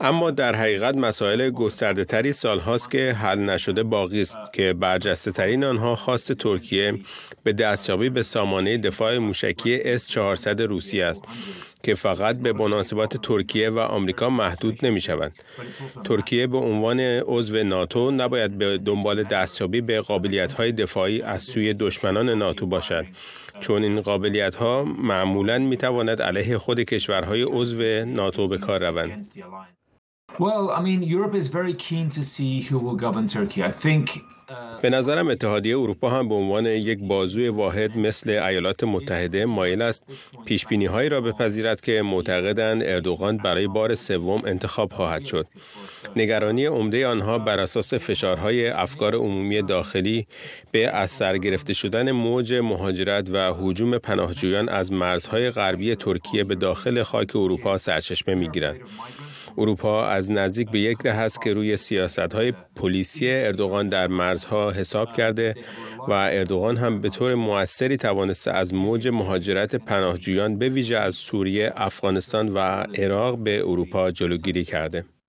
اما در حقیقت مسائل گسترده تری سال هاست که حل نشده باقی است که برجسته ترین آنها خواست ترکیه به دستیابی به سامانه دفاع موشکی S-400 روسی است. که فقط به مناسبات ترکیه و آمریکا محدود نمی شوند. ترکیه به عنوان عضو ناتو نباید به دنبال دستیابی به قابلیت های دفاعی از سوی دشمنان ناتو باشد چون این قابلیت ها معمولا می تواند علیه خود کشورهای عضو ناتو به کار روند. Well, I mean, Europe is very keen to see who will govern Turkey. I think uh, به نظرم اتحادیه اروپا هم به عنوان یک بازوی واحد مثل ایالات متحده مایل است پیش هایی را بپذیرد که معتقدند اردوغان برای بار سوم انتخاب خواهد شد نگرانی عمده آنها بر اساس فشارهای افکار عمومی داخلی به اثر گرفته شدن موج مهاجرت و حجوم پناهجویان از مرزهای غربی ترکیه به داخل خاک اروپا سرچشمه میگیرند اروپا از نزدیک به یک ده است که روی سیاست های پلیسی اردوغان در مرزها حساب کرده و اردوغان هم به طور موثری توانسته از موج مهاجرت پناهجویان به ویژه از سوریه، افغانستان و عراق به اروپا جلوگیری کرده.